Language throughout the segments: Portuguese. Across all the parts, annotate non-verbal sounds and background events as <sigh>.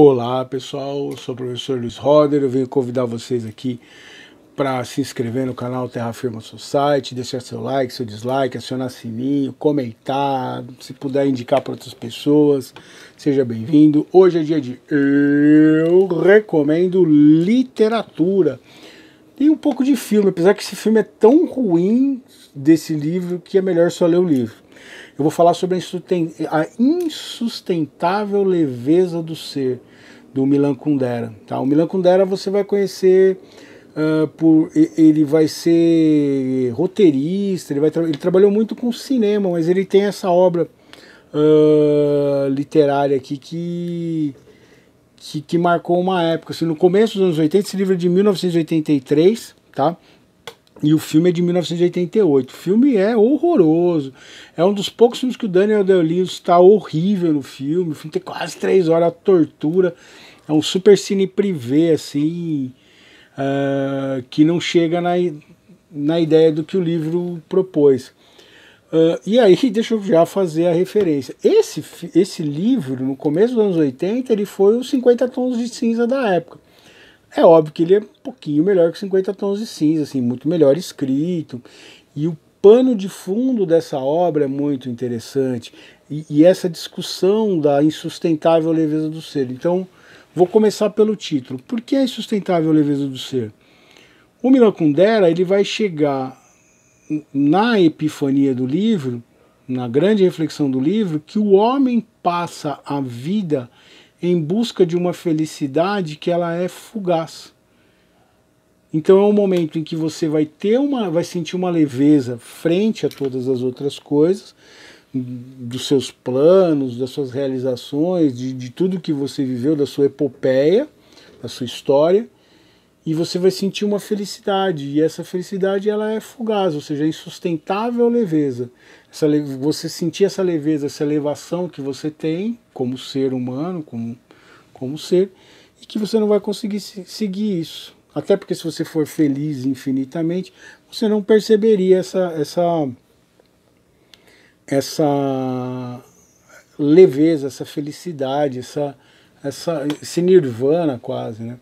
Olá pessoal, eu sou o professor Luiz Roder, eu venho convidar vocês aqui para se inscrever no canal Terra Firma Society, deixar seu like, seu dislike, acionar sininho, comentar, se puder indicar para outras pessoas, seja bem-vindo. Hoje é dia de Eu Recomendo Literatura e um pouco de filme, apesar que esse filme é tão ruim desse livro que é melhor só ler o livro. Eu vou falar sobre a insustentável leveza do ser, do Milan Kundera. Tá? O Milan Kundera você vai conhecer Uh, por, ele vai ser roteirista, ele, vai tra ele trabalhou muito com cinema, mas ele tem essa obra uh, literária aqui que, que, que, marcou uma época. Assim, no começo dos anos 80, esse livro é de 1983, tá? E o filme é de 1988. O filme é horroroso. É um dos poucos filmes que o Daniel Day-Lewis está horrível no filme. O filme tem quase três horas, a tortura. É um super cine privê, assim, uh, que não chega na, na ideia do que o livro propôs. Uh, e aí, <laughs> deixa eu já fazer a referência. Esse, esse livro, no começo dos anos 80, ele foi os 50 tons de cinza da época. É óbvio que ele é um pouquinho melhor que 50 tons de cinza, assim, muito melhor escrito. E o pano de fundo dessa obra é muito interessante. E, e essa discussão da insustentável leveza do ser. Então, Vou começar pelo título. Por que é insustentável a leveza do ser? O Milakundera ele vai chegar na epifania do livro, na grande reflexão do livro, que o homem passa a vida em busca de uma felicidade que ela é fugaz. Então é um momento em que você vai ter uma, vai sentir uma leveza frente a todas as outras coisas, dos seus planos, das suas realizações, de, de tudo que você viveu, da sua epopeia, da sua história, e você vai sentir uma felicidade, e essa felicidade ela é fugaz, ou seja, é insustentável leveza. Essa, você sentir essa leveza, essa elevação que você tem como ser humano, como, como ser, e que você não vai conseguir seguir isso. Até porque se você for feliz infinitamente, você não perceberia essa, essa essa leveza, essa felicidade, essa, essa, esse nirvana quase, né?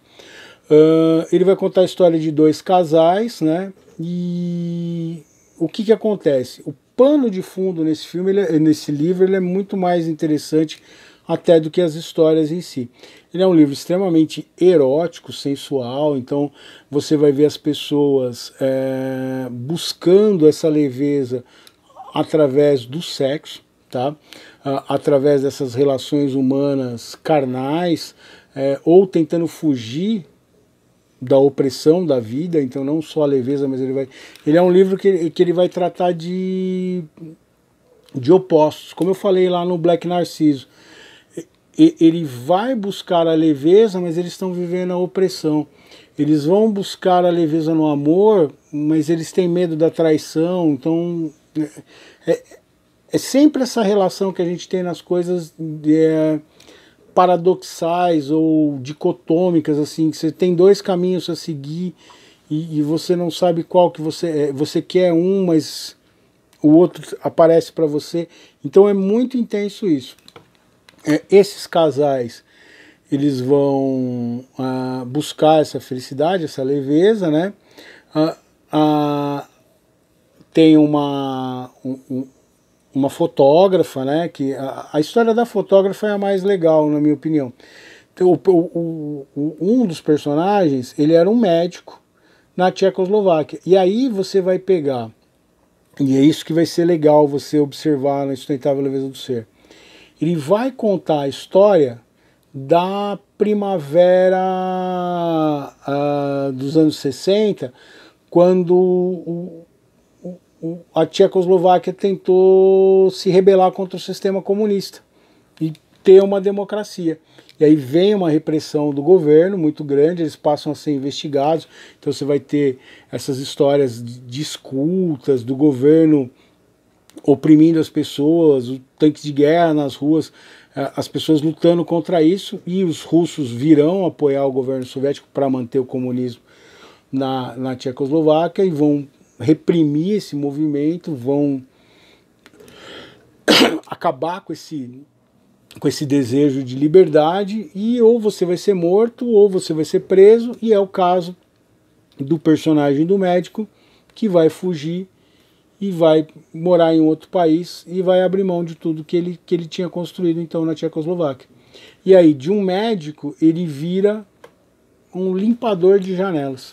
Uh, ele vai contar a história de dois casais, né? E o que que acontece? O pano de fundo nesse filme, ele, é, nesse livro, ele é muito mais interessante até do que as histórias em si. Ele é um livro extremamente erótico, sensual, então você vai ver as pessoas é, buscando essa leveza através do sexo, tá? Ah, através dessas relações humanas carnais, é, ou tentando fugir da opressão da vida, então não só a leveza, mas ele vai. Ele é um livro que, que ele vai tratar de, de opostos. Como eu falei lá no Black Narciso, ele vai buscar a leveza, mas eles estão vivendo a opressão. Eles vão buscar a leveza no amor, mas eles têm medo da traição, então é, é sempre essa relação que a gente tem nas coisas é, paradoxais ou dicotômicas, assim, que você tem dois caminhos a seguir e, e você não sabe qual que você é. Você quer um, mas o outro aparece para você. Então é muito intenso isso. É, esses casais eles vão ah, buscar essa felicidade, essa leveza, né? Ah, ah, tem uma, um, uma fotógrafa, né? Que a, a, história da fotógrafa é a mais legal, na minha opinião. Então, o, o, o, um dos personagens, ele era um médico na Tchecoslováquia. E aí você vai pegar, e é isso que vai ser legal você observar na Insustentável Leveza do Ser. Ele vai contar a história da primavera ah, dos anos 60, quando a Tchecoslováquia tentou se rebelar contra o sistema comunista e ter uma democracia. E aí vem uma repressão do governo muito grande, eles passam a ser investigados. Então você vai ter essas histórias de escultas do governo oprimindo as pessoas, o tanque de guerra nas ruas, eh, as pessoas lutando contra isso e os russos virão apoiar o governo soviético para manter o comunismo na, na Tchecoslováquia e vão reprimir esse movimento, vão <coughs> acabar com esse com esse desejo de liberdade e ou você vai ser morto ou você vai ser preso e é o caso do personagem do médico que vai fugir e vai morar em outro país e vai abrir mão de tudo que ele, que ele tinha construído então na Tchecoslováquia. E aí, de um médico, ele vira um limpador de janelas.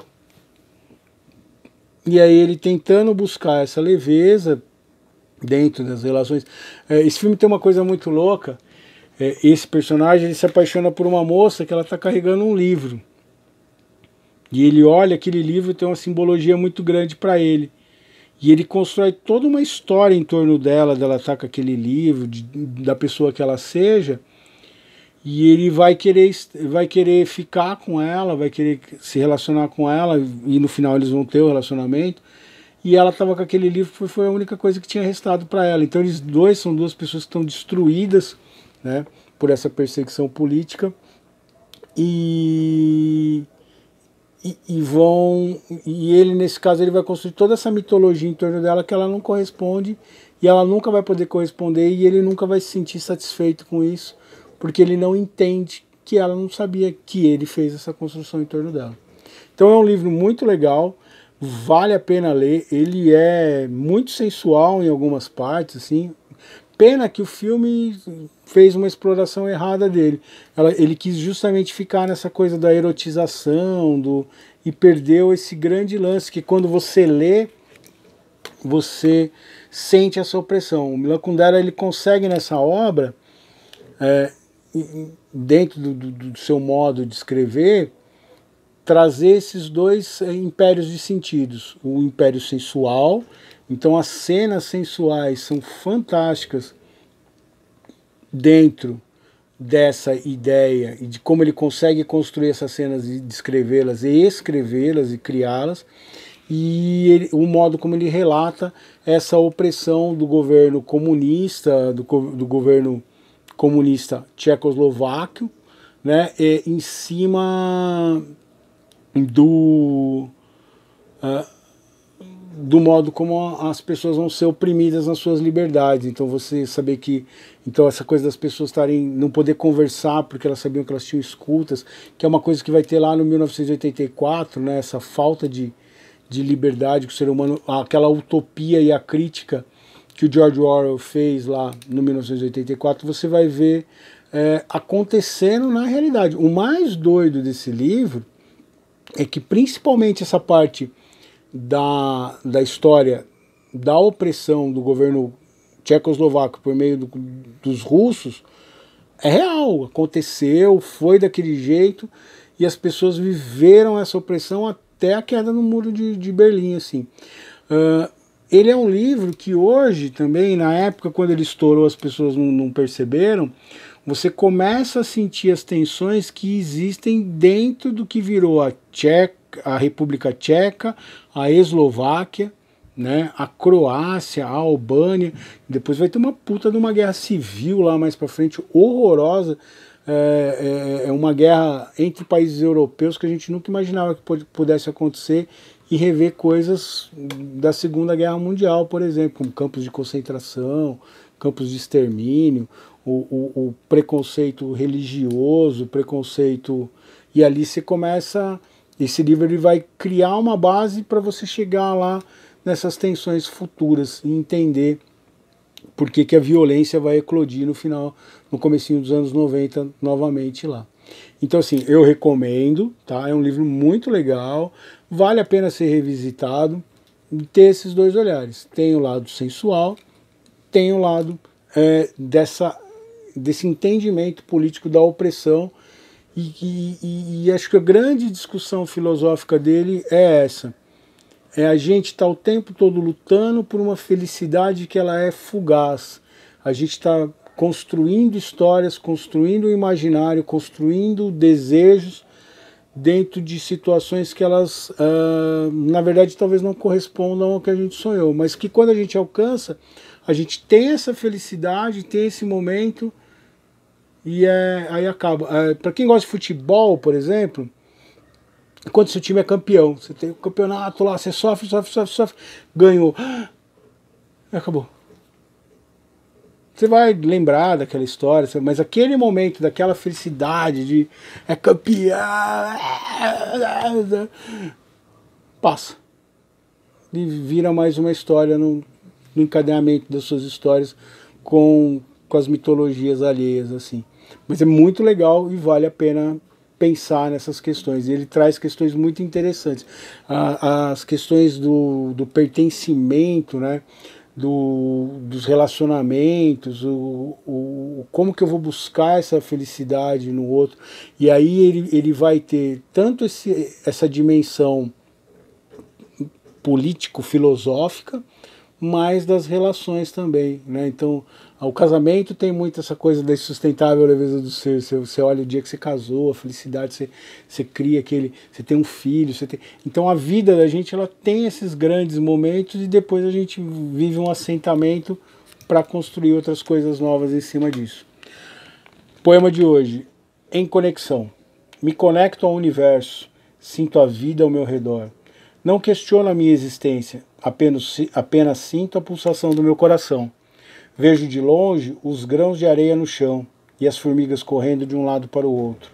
E aí ele tentando buscar essa leveza dentro das relações. É, esse filme tem uma coisa muito louca. É, esse personagem ele se apaixona por uma moça que ela está carregando um livro. E ele olha aquele livro tem uma simbologia muito grande para ele. E ele constrói toda uma história em torno dela, dela estar tá com aquele livro, de, da pessoa que ela seja e ele vai querer, vai querer ficar com ela, vai querer se relacionar com ela, e no final eles vão ter o relacionamento. E ela estava com aquele livro, foi, foi a única coisa que tinha restado para ela. Então, eles dois são duas pessoas que estão destruídas né, por essa perseguição política e, e, e, vão. E ele, nesse caso, ele vai construir toda essa mitologia em torno dela que ela não corresponde e ela nunca vai poder corresponder e ele nunca vai se sentir satisfeito com isso porque ele não entende que ela não sabia que ele fez essa construção em torno dela. Então é um livro muito legal, vale a pena ler, ele é muito sensual em algumas partes, assim. Pena que o filme fez uma exploração errada dele. Ela, ele quis justamente ficar nessa coisa da erotização, do e perdeu esse grande lance que quando você lê, você sente essa opressão. O Milan Kundera ele consegue nessa obra é, dentro do, do, do seu modo de escrever, trazer esses dois eh, impérios de sentidos. O império sensual, então as cenas sensuais são fantásticas dentro dessa ideia e de como ele consegue construir essas cenas e descrevê-las e escrevê-las e criá-las e ele, o modo como ele relata essa opressão do governo comunista, do, do governo comunista tchecoslováquio, né, É em cima do, eh, do modo como as pessoas vão ser oprimidas nas suas liberdades. Então você saber que então essa coisa das pessoas estarem não poder conversar porque elas sabiam que elas tinham escutas, que é uma coisa que vai ter lá no 1984, né, essa falta de, de liberdade que o ser humano, aquela utopia e a crítica que o George Orwell fez lá no 1984, você vai ver é, acontecendo na realidade. O mais doido desse livro é que, principalmente, essa parte da, da história da opressão do governo tchecoslovaco por meio do, dos russos é real, aconteceu, foi daquele jeito e as pessoas viveram essa opressão até a queda no muro de, de Berlim, assim. Uh, ele é um livro que hoje também, na época quando ele estourou, as pessoas não, não perceberam. Você começa a sentir as tensões que existem dentro do que virou a, Tcheca, a República Tcheca, a Eslováquia, né, a Croácia, a Albânia, depois vai ter uma puta de uma guerra civil lá mais para frente, horrorosa, é, é, é, uma guerra entre países europeus que a gente nunca imaginava que pudesse acontecer e rever coisas da Segunda Guerra Mundial, por exemplo, como campos de concentração, campos de extermínio, o, o, o preconceito religioso, preconceito. E ali você começa. Esse livro ele vai criar uma base para você chegar lá nessas tensões futuras e entender por que, que a violência vai eclodir no final, no comecinho dos anos 90, novamente lá. Então, assim, eu recomendo, tá? É um livro muito legal, vale a pena ser revisitado e ter esses dois olhares. Tem o lado sensual, tem o lado é, dessa, desse entendimento político da opressão. E, e, e acho que a grande discussão filosófica dele é essa. É a gente estar tá o tempo todo lutando por uma felicidade que ela é fugaz. A gente está construindo histórias, construindo o imaginário, construindo desejos dentro de situações que elas, uh, na verdade, talvez não correspondam ao que a gente sonhou, mas que quando a gente alcança, a gente tem essa felicidade, tem esse momento e é, aí acaba. É, Para quem gosta de futebol, por exemplo, quando seu time é campeão, você tem o um campeonato lá, você sofre, sofre, sofre, sofre, ganhou, <gasps> acabou. Você vai lembrar daquela história, mas aquele momento daquela felicidade de é campeão, passa. E vira mais uma história no, no encadeamento das suas histórias com, com as mitologias alheias, assim. Mas é muito legal e vale a pena pensar nessas questões. Ele traz questões muito interessantes. as questões do, do pertencimento, né? do, dos relacionamentos, o, o, como que eu vou buscar essa felicidade no outro. E aí ele, ele vai ter tanto esse, essa dimensão político-filosófica, mas das relações também. Né? Então, ah, o casamento tem muito essa coisa da sustentável leveza do ser. Você, você olha o dia que você casou, a felicidade, você, você cria aquele. Você tem um filho, você tem. Então a vida da gente ela tem esses grandes momentos e depois a gente vive um assentamento para construir outras coisas novas em cima disso. Poema de hoje. Em conexão. Me conecto ao universo. Sinto a vida ao meu redor. Não questiono a minha existência. Apenas, apenas sinto a pulsação do meu coração. Vejo de longe os grãos de areia no chão e as formigas correndo de um lado para o outro.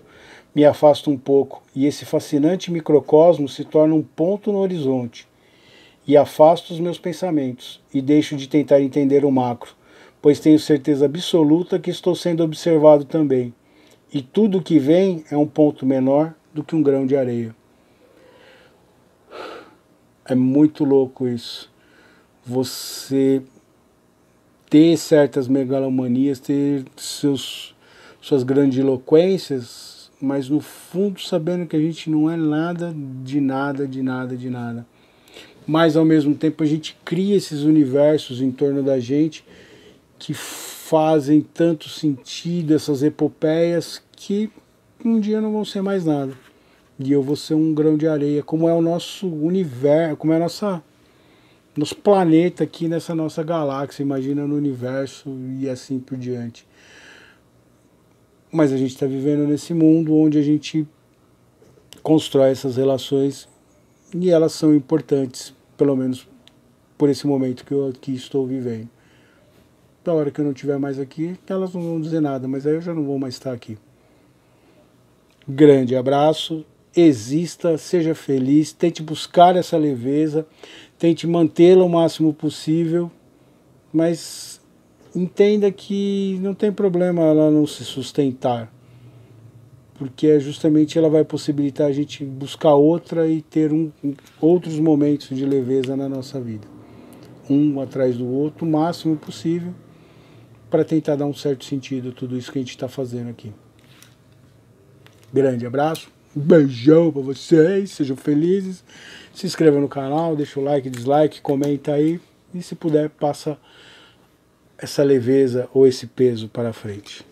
Me afasto um pouco e esse fascinante microcosmo se torna um ponto no horizonte. E afasto os meus pensamentos e deixo de tentar entender o macro, pois tenho certeza absoluta que estou sendo observado também. E tudo o que vem é um ponto menor do que um grão de areia. É muito louco isso. Você ter certas megalomanias, ter seus, suas grandiloquências, mas no fundo sabendo que a gente não é nada de nada, de nada, de nada. Mas ao mesmo tempo a gente cria esses universos em torno da gente que fazem tanto sentido, essas epopeias que um dia não vão ser mais nada. E eu vou ser um grão de areia, como é o nosso universo, como é a nossa nos planetas aqui nessa nossa galáxia, imagina no universo e assim por diante. Mas a gente está vivendo nesse mundo onde a gente constrói essas relações e elas são importantes, pelo menos por esse momento que eu aqui estou vivendo. Da hora que eu não estiver mais aqui, elas não vão dizer nada, mas aí eu já não vou mais estar aqui. Grande abraço exista, seja feliz, tente buscar essa leveza, tente mantê-la o máximo possível, mas entenda que não tem problema ela não se sustentar, porque é justamente ela vai possibilitar a gente buscar outra e ter um, outros momentos de leveza na nossa vida, um atrás do outro, o máximo possível, para tentar dar um certo sentido a tudo isso que a gente está fazendo aqui. Grande abraço. Um beijão pra vocês, sejam felizes. Se inscreva no canal, deixa o like, dislike, comenta aí. E se puder, passa essa leveza ou esse peso para frente.